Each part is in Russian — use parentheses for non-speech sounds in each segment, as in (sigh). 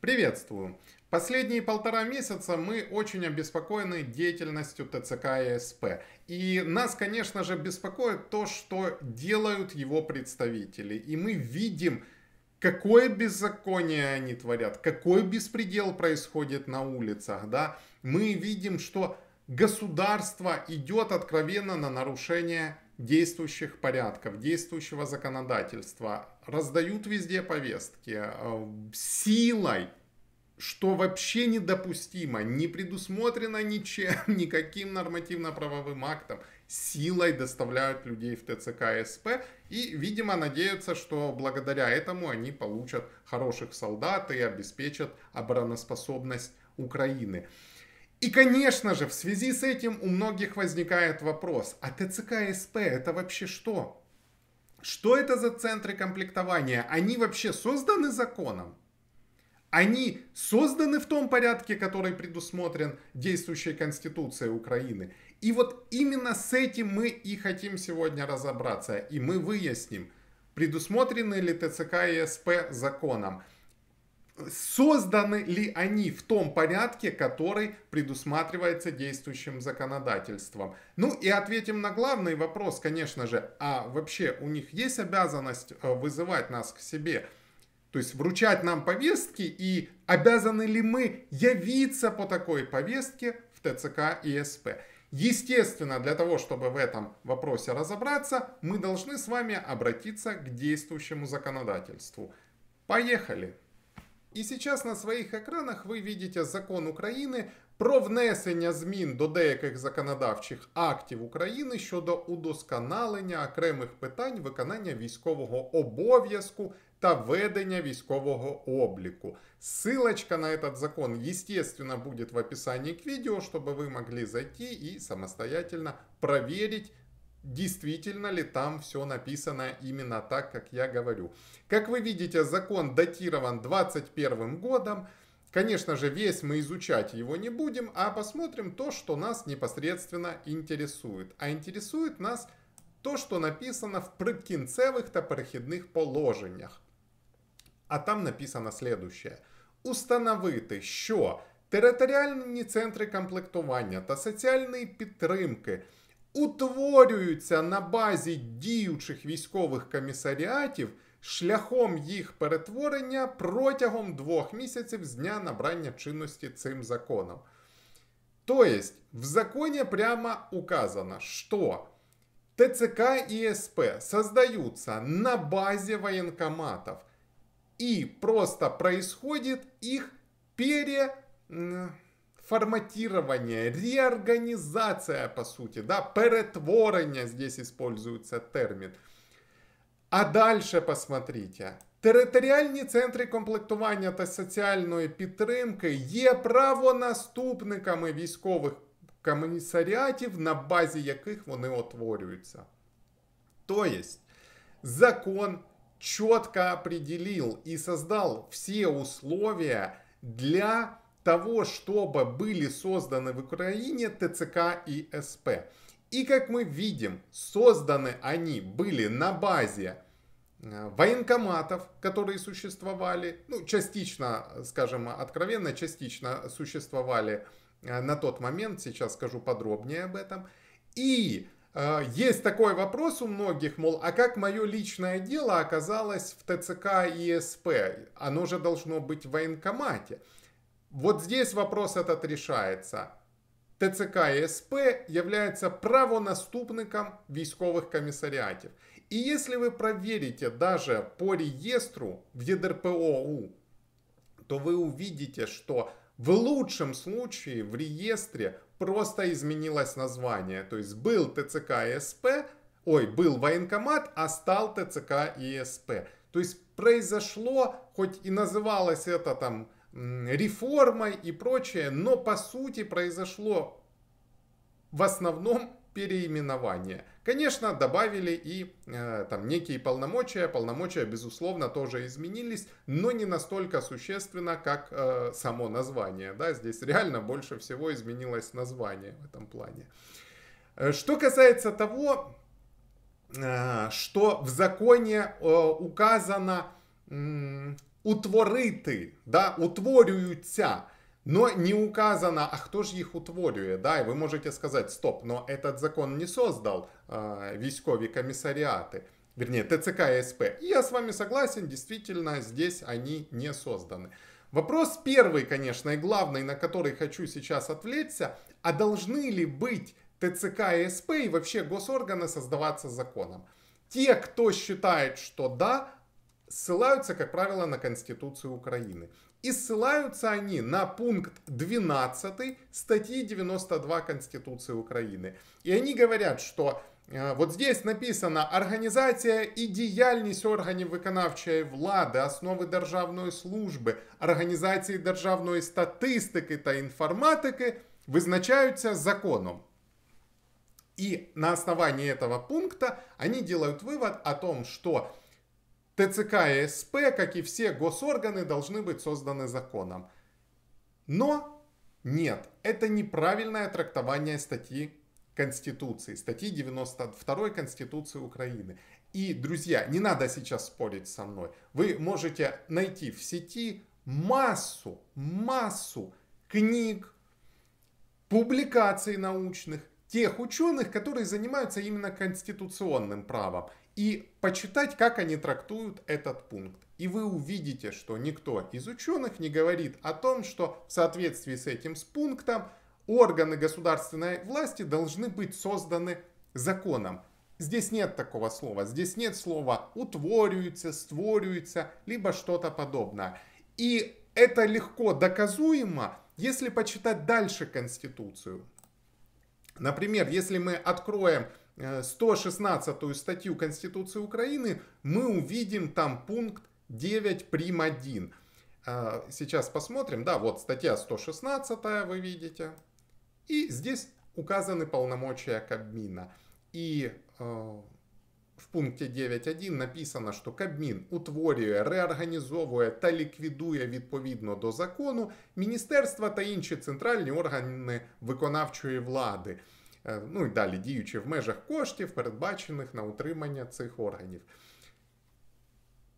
Приветствую! Последние полтора месяца мы очень обеспокоены деятельностью ТЦК и СП. И нас, конечно же, беспокоит то, что делают его представители. И мы видим, какое беззаконие они творят, какой беспредел происходит на улицах. Да? Мы видим, что государство идет откровенно на нарушение действующих порядков, действующего законодательства, раздают везде повестки э, силой, что вообще недопустимо, не предусмотрено ничем, (laughs) никаким нормативно-правовым актом, силой доставляют людей в ТЦК и СП и, видимо, надеются, что благодаря этому они получат хороших солдат и обеспечат обороноспособность Украины. И, конечно же, в связи с этим у многих возникает вопрос, а ТЦК СП это вообще что? Что это за центры комплектования? Они вообще созданы законом? Они созданы в том порядке, который предусмотрен действующей Конституцией Украины. И вот именно с этим мы и хотим сегодня разобраться. И мы выясним, предусмотрены ли ТЦК и СП законом созданы ли они в том порядке, который предусматривается действующим законодательством. Ну и ответим на главный вопрос, конечно же, а вообще у них есть обязанность э, вызывать нас к себе? То есть вручать нам повестки и обязаны ли мы явиться по такой повестке в ТЦК и СП? Естественно, для того, чтобы в этом вопросе разобраться, мы должны с вами обратиться к действующему законодательству. Поехали! І сейчас на своїх екранах ви видите закон України про внесення змін до деяких законодавчих актів України щодо удосконалення окремих питань виконання військового обов'язку та ведення військового обліку. Ссылочка на этот закон, естественно, будет в описании к видео, чтобы вы могли зайти и самостоятельно проверить действительно ли там все написано именно так, как я говорю. Как вы видите, закон датирован 21 годом. Конечно же, весь мы изучать его не будем, а посмотрим то, что нас непосредственно интересует. А интересует нас то, что написано в прикінцевых та перехідних положеннях. А там написано следующее. Установити, що територіальні центри комплектування та соціальної підтримки – утворюються на базі діючих військових комісаріатів шляхом їх перетворення протягом двох місяців з дня набрання чинності цим законом. То есть в законе прямо указано, что ТЦК и СП создаются на базе военкоматов и просто происходит их пере форматирование, реорганизация, по сути, да, перетворение здесь используется термин. А дальше посмотрите. Територіальні центри комплектування та соціальної підтримки є правонаступниками військових комісаріатів, на базі яких вони утворюються. Тобто, закон четко определил и создал все условия для того, чтобы были созданы в Украине ТЦК и СП. И как мы видим, созданы они были на базе э, военкоматов, которые существовали, ну, частично, скажем откровенно, частично существовали э, на тот момент, сейчас скажу подробнее об этом. И э, есть такой вопрос у многих, мол, а как мое личное дело оказалось в ТЦК и СП? Оно же должно быть в военкомате. Вот здесь вопрос этот решается. ТЦК і СП являются правонаступником військових комиссариатов. И если вы проверите даже по реестру в ЕДРПОУ, то вы увидите, что в лучшем случае в реестре просто изменилось название. То есть был ТЦК и СП, ой, был военкомат, а стал ТЦК и СП. То есть произошло, хоть и называлось это там реформой и прочее, но по сути произошло в основном переименование. Конечно, добавили и э, там некие полномочия. Полномочия, безусловно, тоже изменились, но не настолько существенно, как э, само название. Да, здесь реально больше всего изменилось название в этом плане. Э, что касается того, э, что в законе э, указано утворити, да, утворюються. Но не указано, а кто же их утворює, да, и вы можете сказать, стоп, но этот закон не создал э, військові комиссариаты, вернее, ТЦК и СП. И я с вами согласен, действительно, здесь они не созданы. Вопрос первый, конечно, и главный, на который хочу сейчас отвлечься, а должны ли быть ТЦК и СП и вообще госорганы создаваться законом? Те, кто считает, что да, ссылаются, как правило, на Конституцию Украины. И ссылаются они на пункт 12 статьи 92 Конституции Украины. И они говорят, что э, вот здесь написано организация і діяльність органів виконавчої влади, основи державної служби, організації державної статистики та информатики вызначаются законом». И на основании этого пункта они делают вывод о том, что ТЦК и СП, как и все госорганы, должны быть созданы законом. Но нет, это неправильное трактование статьи Конституции, статьи 92 Конституции Украины. И, друзья, не надо сейчас спорить со мной. Вы можете найти в сети массу, массу книг, публикаций научных, тех ученых, которые занимаются именно конституционным правом и почитать, как они трактуют этот пункт. И вы увидите, что никто из ученых не говорит о том, что в соответствии с этим с пунктом органы государственной власти должны быть созданы законом. Здесь нет такого слова. Здесь нет слова «утворюется», «створюется», либо что-то подобное. И это легко доказуемо, если почитать дальше Конституцию. Например, если мы откроем 116 э, статью Конституции Украины, мы увидим там пункт 9 прим. 1. Э, сейчас посмотрим. Да, вот статья 116, вы видите. И здесь указаны полномочия Кабмина. И э, в пункте 9.1 написано, що Кабмін утворює, реорганізовує та ліквідує відповідно до закону міністерства та інші центральні органи виконавчої влади ну і далі діючи в межах коштів, передбачених на утримання цих органів.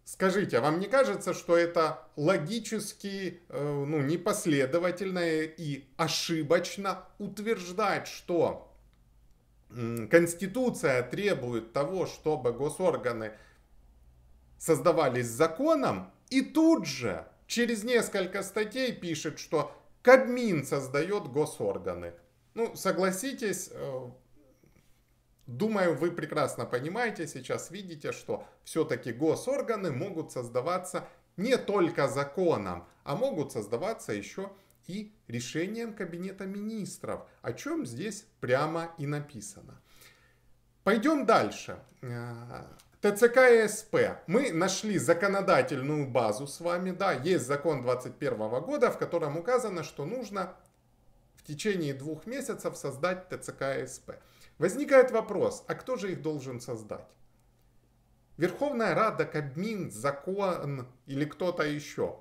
Скажите, а вам не кажется, что это логически ну, непоследовательно и ошибочно утверждать, что Конституция требует того, чтобы госорганы создавались законом, и тут же через несколько статей пишет, что Кабмин создает госорганы. Ну, согласитесь, э, думаю, вы прекрасно понимаете, сейчас видите, что все-таки госорганы могут создаваться не только законом, а могут создаваться еще и решением Кабинета министров, о чем здесь прямо и написано. Пойдем дальше. Э, ТЦК и СП. Мы нашли законодательную базу с вами, да, есть закон 21 года, в котором указано, что нужно течение двух месяцев создать ТЦК СП. Возникает вопрос, а кто же их должен создать? Верховная Рада, Кабмин, закон или кто-то еще?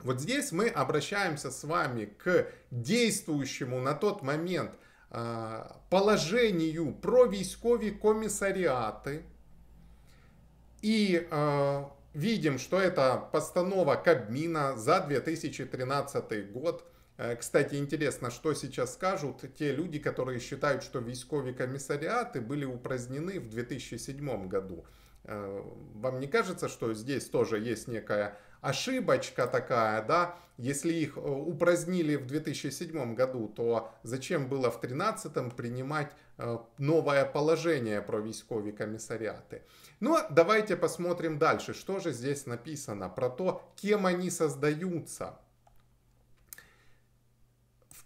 Вот здесь мы обращаемся с вами к действующему на тот момент а, положению про військові комиссариаты и а, видим, что это постанова Кабмина за 2013 год, Э, кстати, интересно, что сейчас скажут те люди, которые считают, что військовые комиссариаты были упразднены в 2007 году. Э, вам не кажется, что здесь тоже есть некая ошибочка такая, да? Если их э, упразднили в 2007 году, то зачем было в 2013 принимать новое положение про військові комиссариаты? Но ну, давайте посмотрим дальше, что же здесь написано про то, кем они создаются –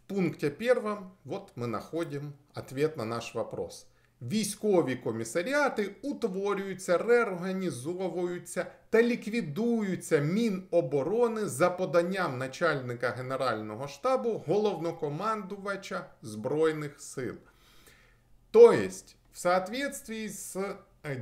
пункте первом вот мы находим ответ на наш вопрос. Військові комісаріати утворюються, реорганізовуються та ліквідуються Міноборони за поданням начальника Генерального штабу головнокомандувача Збройних сил. Тобто, в соответствии з э,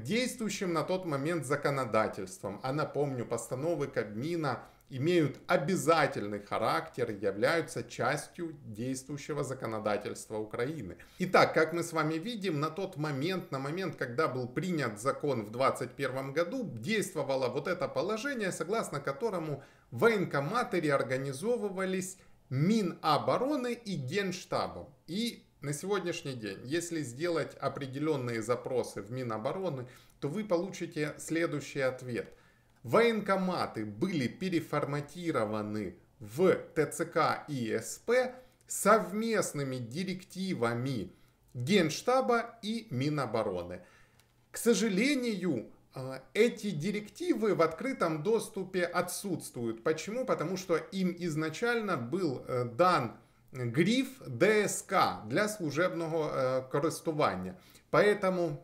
действующим на тот момент законодательством, а напомню, постанови Кабміна. имеют обязательный характер, и являются частью действующего законодательства Украины. Итак, как мы с вами видим, на тот момент, на момент, когда был принят закон в 2021 году, действовало вот это положение, согласно которому военкоматы реорганизовывались Минобороны и Генштабом. И на сегодняшний день, если сделать определенные запросы в Минобороны, то вы получите следующий ответ – военкоматы были переформатированы в ТЦК и СП совместными директивами Генштаба и Минобороны. К сожалению, а, эти директивы в открытом доступе отсутствуют. Почему? Потому что им изначально был э, дан гриф ДСК для служебного э, користування. Поэтому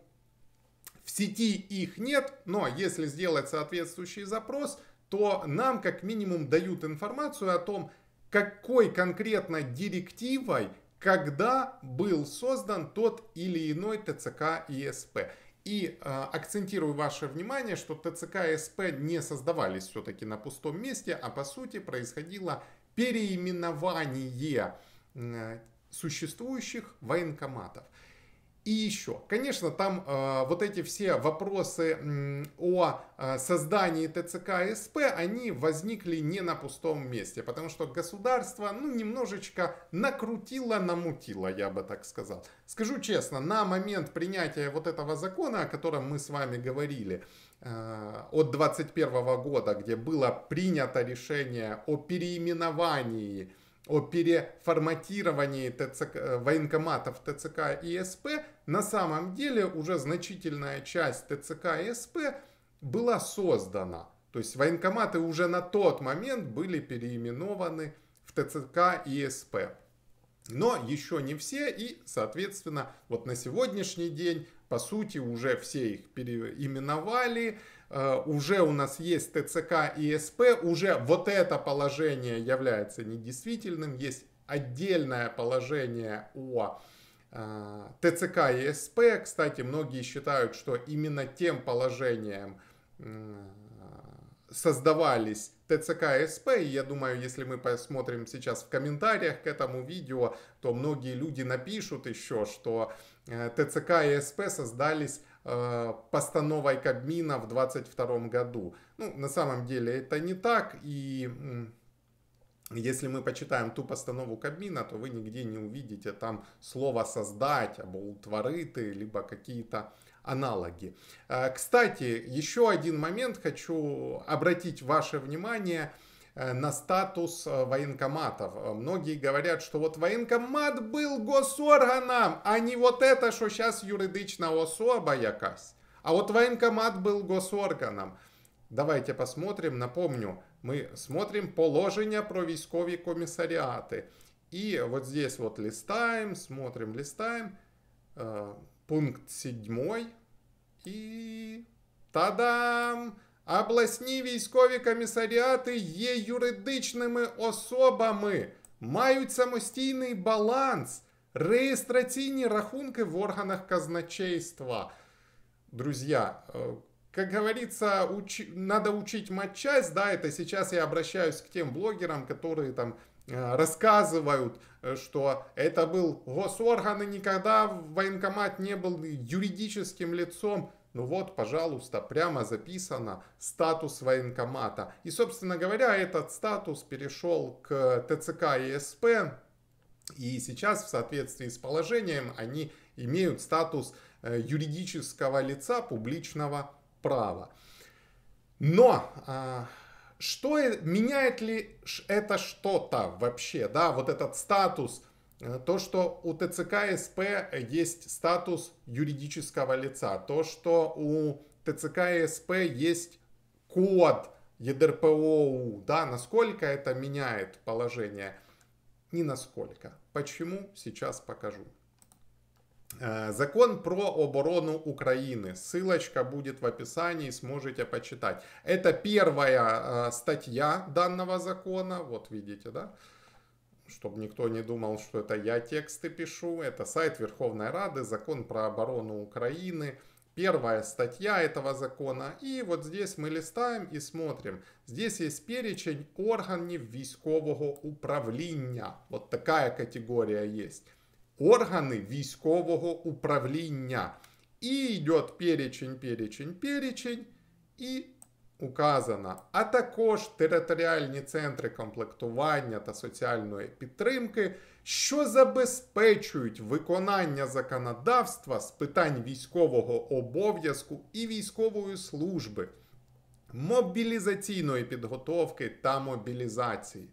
в сети их нет, но если сделать соответствующий запрос, то нам как минимум дают информацию о том, какой конкретно директивой, когда был создан тот или иной ТЦК ИСП. И э, акцентирую ваше внимание, что ТЦК ИСП не создавались все-таки на пустом месте, а по сути происходило переименование э, существующих военкоматов. И еще, конечно, там э, вот эти все вопросы э, о э, создании ТЦК СП, они возникли не на пустом месте, потому что государство, ну, немножечко накрутило, намутило, я бы так сказал. Скажу честно, на момент принятия вот этого закона, о котором мы с вами говорили, э, от 21 года, где было принято решение о переименовании о переформатировании ТЦК, э, военкоматов ТЦК и СП, на самом деле уже значительная часть ТЦК и СП была создана. То есть военкоматы уже на тот момент были переименованы в ТЦК и СП. Но еще не все и, соответственно, вот на сегодняшний день, по сути, уже все их переименовали, Э, уже у нас есть ТЦК и СП, уже вот это положение является недействительным, есть отдельное положение о э, ТЦК и СП. Кстати, многие считают, что именно тем положением э, создавались ТЦК и СП, и я думаю, если мы посмотрим сейчас в комментариях к этому видео, то многие люди напишут еще, что ТЦК и СП создались Э, постановой Кабмина в 2022 году. Ну, на самом деле это не так, и если мы почитаем ту постанову Кабмина, то вы нигде не увидите там слово «создать», або «утворыты», либо какие-то аналоги. Э, кстати, еще один момент хочу обратить ваше внимание – Э, на статус э, военкоматов. Э, многие говорят, что вот военкомат был госорганом, а не вот это, что сейчас юридично особа якась. А вот военкомат был госорганом. Давайте посмотрим, напомню, мы смотрим положение про військові комиссариаты. И вот здесь вот листаем, смотрим, листаем. Пункт седьмой. И тадам! Обласні військові комісаріати є юридичними особами, мають самостійний баланс, реєстраційні рахунки в органах казначейства. Друзья, э, как говорится, уч... надо учить мать часть, да, это сейчас я обращаюсь к тем блогерам, которые там э, рассказывают, э, что это был госорган и никогда военкомат не был юридическим лицом. Ну вот, пожалуйста, прямо записано статус военкомата. И, собственно говоря, этот статус перешел к ТЦК и СП. И сейчас в соответствии с положением они имеют статус э, юридического лица публичного права. Но а, что меняет ли это что-то вообще, да, вот этот статус Э, то, что у ТЦК СП есть статус юридического лица, то, что у ТЦК СП есть код ЕДРПОУ, да, насколько это меняет положение? Ни насколько. Почему? Сейчас покажу. Э, закон про оборону Украины. Ссылочка будет в описании, сможете почитать. Это первая э, статья данного закона. Вот видите, да? чтобы никто не думал, что это я тексты пишу. Это сайт Верховной Рады, закон про оборону Украины, первая статья этого закона. И вот здесь мы листаем и смотрим. Здесь есть перечень органов військового управления, Вот такая категория есть. Органы військового управления, И идет перечень, перечень, перечень. И Указана, а також територіальні центри комплектування та соціальної підтримки, що забезпечують виконання законодавства з питань військового обов'язку і військової служби, мобілізаційної підготовки та мобілізації.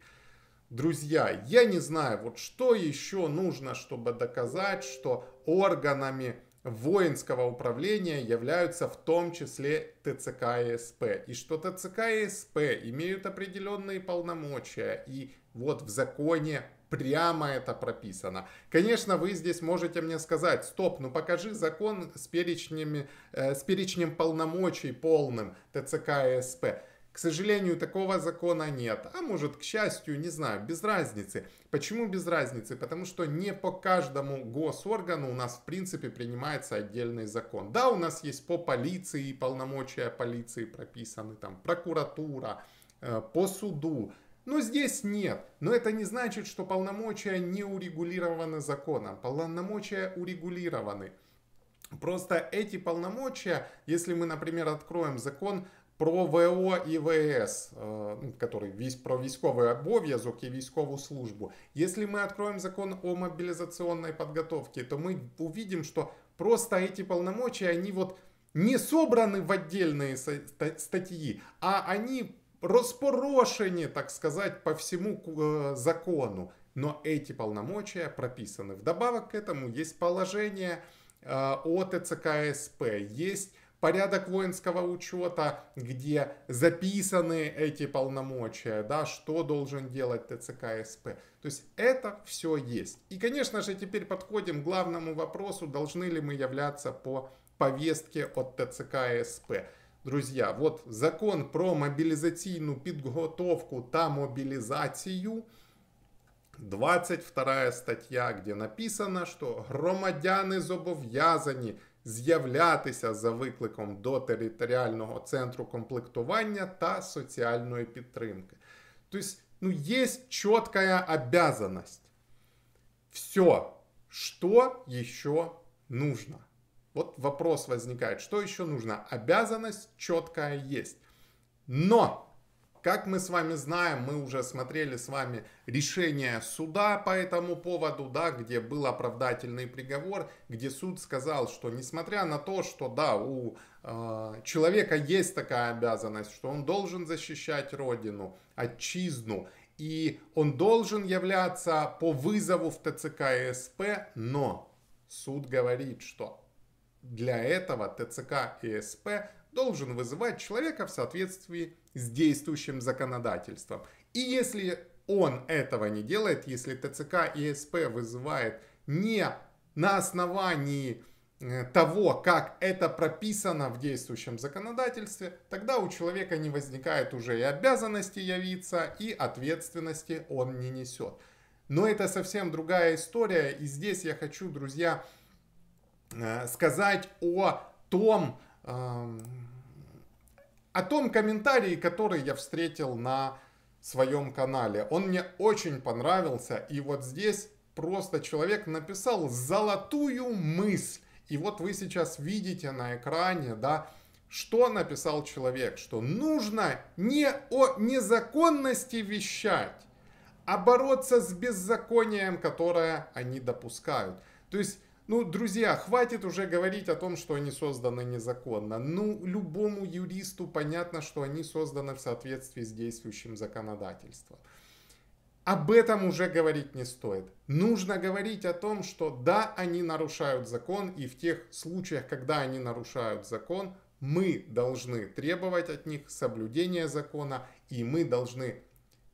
Друзья, я не знаю, вот что еще нужно, чтобы доказать, что органами воинского управления являются в том числе ТЦК и СП. И что ТЦК и СП имеют определенные полномочия, и вот в законе прямо это прописано. Конечно, вы здесь можете мне сказать, стоп, ну покажи закон с перечнем, э, с перечнем полномочий полным ТЦК и СП. К сожалению, такого закона нет. А может, к счастью, не знаю, без разницы. Почему без разницы? Потому что не по каждому госоргану у нас, в принципе, принимается отдельный закон. Да, у нас есть по полиции, полномочия полиции прописаны, там, прокуратура, э, по суду. Но здесь нет. Но это не значит, что полномочия не урегулированы законом. Полномочия урегулированы. Просто эти полномочия, если мы, например, откроем закон про ВО і ВС, э, ну, который про військове обов'язок і військову службу. Если мы откроем закон о мобилизационной подготовке, то мы увидим, что просто эти полномочия, они вот не собраны в отдельные статьи, а они распорошены, так сказать, по всему э, закону. Но эти полномочия прописаны. Вдобавок к этому есть положение э, о ТЦКСП, есть порядок воинского учета, где записаны эти полномочия, да, что должен делать ТЦК СП. То есть это все есть. И, конечно же, теперь подходим к главному вопросу, должны ли мы являться по повестке от ТЦК СП. Друзья, вот закон про мобилизаційну подготовку, та мобілізацію, 22 статья, где написано, что громадяне зобов'язані з'являтися за викликом до територіального центру комплектування та соціальної підтримки. Тобто, ну, є чіткая обязанность. Все, что еще нужно? Вот вопрос возникает, что еще нужно? Обязанность четкая есть. Но как мы с вами знаем, мы уже смотрели с вами решение суда по этому поводу, да, где был оправдательный приговор, где суд сказал, что несмотря на то, что да, у э, человека есть такая обязанность, что он должен защищать родину, отчизну, и он должен являться по вызову в ТЦК и СП, но суд говорит, что для этого ТЦК и СП должен вызывать человека в соответствии с действующим законодательством. И если он этого не делает, если ТЦК и СП вызывает не на основании э, того, как это прописано в действующем законодательстве, тогда у человека не возникает уже и обязанности явиться, и ответственности он не несет. Но это совсем другая история, и здесь я хочу, друзья, э, сказать о том, эм, о том комментарии, который я встретил на своем канале. Он мне очень понравился. И вот здесь просто человек написал золотую мысль. И вот вы сейчас видите на экране, да, что написал человек, что нужно не о незаконности вещать, а бороться с беззаконием, которое они допускают. То есть ну, друзья, хватит уже говорить о том, что они созданы незаконно. Ну, любому юристу понятно, что они созданы в соответствии с действующим законодательством. Об этом уже говорить не стоит. Нужно говорить о том, что да, они нарушают закон, и в тех случаях, когда они нарушают закон, мы должны требовать от них соблюдения закона, и мы должны,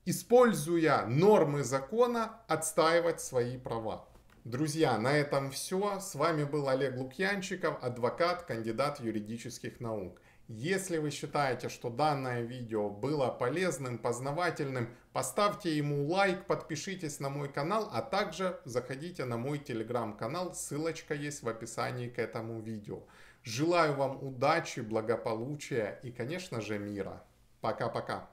используя нормы закона, отстаивать свои права. Друзья, на этом все. С вами был Олег Лукьянчиков, адвокат, кандидат юридических наук. Если вы считаете, что данное видео было полезным, познавательным, поставьте ему лайк, подпишитесь на мой канал, а также заходите на мой телеграм-канал, ссылочка есть в описании к этому видео. Желаю вам удачи, благополучия и, конечно же, мира. Пока-пока.